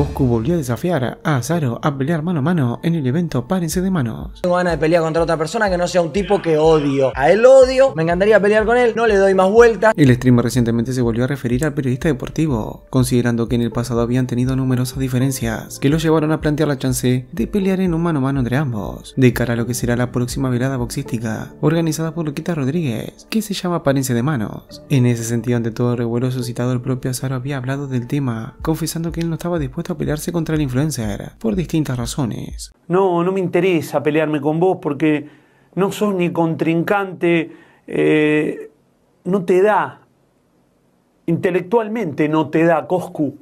Bosco volvió a desafiar a Azaro a pelear mano a mano en el evento Párense de Manos. Tengo ganas de pelear contra otra persona que no sea un tipo que odio. A él odio, me encantaría pelear con él, no le doy más vuelta. El streamer recientemente se volvió a referir al periodista deportivo, considerando que en el pasado habían tenido numerosas diferencias que lo llevaron a plantear la chance de pelear en un mano a mano entre ambos, de cara a lo que será la próxima velada boxística organizada por Luquita Rodríguez, que se llama Párense de Manos. En ese sentido, ante todo revuelo suscitado, el propio Azaro había hablado del tema, confesando que él no estaba dispuesto a pelearse contra influencia influencer por distintas razones. No, no me interesa pelearme con vos porque no sos ni contrincante, eh, no te da, intelectualmente no te da, Coscu.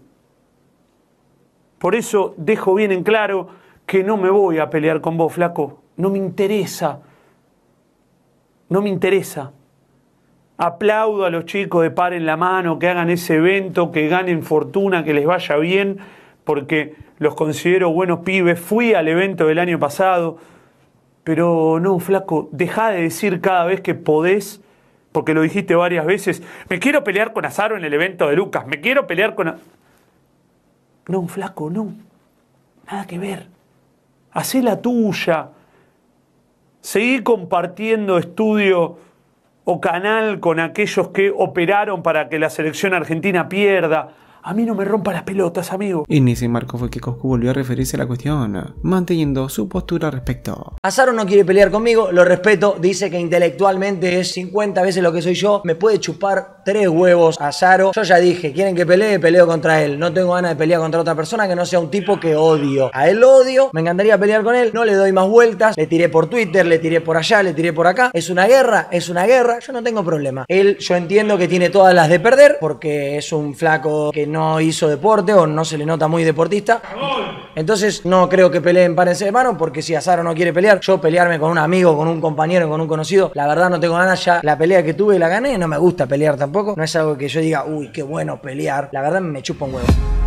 Por eso dejo bien en claro que no me voy a pelear con vos, flaco. No me interesa. No me interesa. Aplaudo a los chicos de en la mano, que hagan ese evento, que ganen fortuna, que les vaya bien, porque los considero buenos pibes, fui al evento del año pasado, pero no, flaco, deja de decir cada vez que podés, porque lo dijiste varias veces, me quiero pelear con Azaro en el evento de Lucas, me quiero pelear con... No, flaco, no, nada que ver, hacé la tuya, seguí compartiendo estudio o canal con aquellos que operaron para que la selección argentina pierda, a mí no me rompa las pelotas, amigo. ni ese marco fue que Coscu volvió a referirse a la cuestión, manteniendo su postura al respecto. Azaro no quiere pelear conmigo, lo respeto, dice que intelectualmente es 50 veces lo que soy yo, me puede chupar tres huevos a Azaro. Yo ya dije, quieren que pelee, peleo contra él. No tengo ganas de pelear contra otra persona que no sea un tipo que odio. A él lo odio, me encantaría pelear con él, no le doy más vueltas, le tiré por Twitter, le tiré por allá, le tiré por acá. Es una guerra, es una guerra, yo no tengo problema. Él, yo entiendo que tiene todas las de perder porque es un flaco que no hizo deporte o no se le nota muy deportista. Entonces no creo que peleen parense de mano porque si Azaro no quiere pelear, yo pelearme con un amigo, con un compañero, con un conocido, la verdad no tengo ganas ya. La pelea que tuve la gané, no me gusta pelear tampoco. No es algo que yo diga, uy, qué bueno pelear. La verdad me chupa un huevo.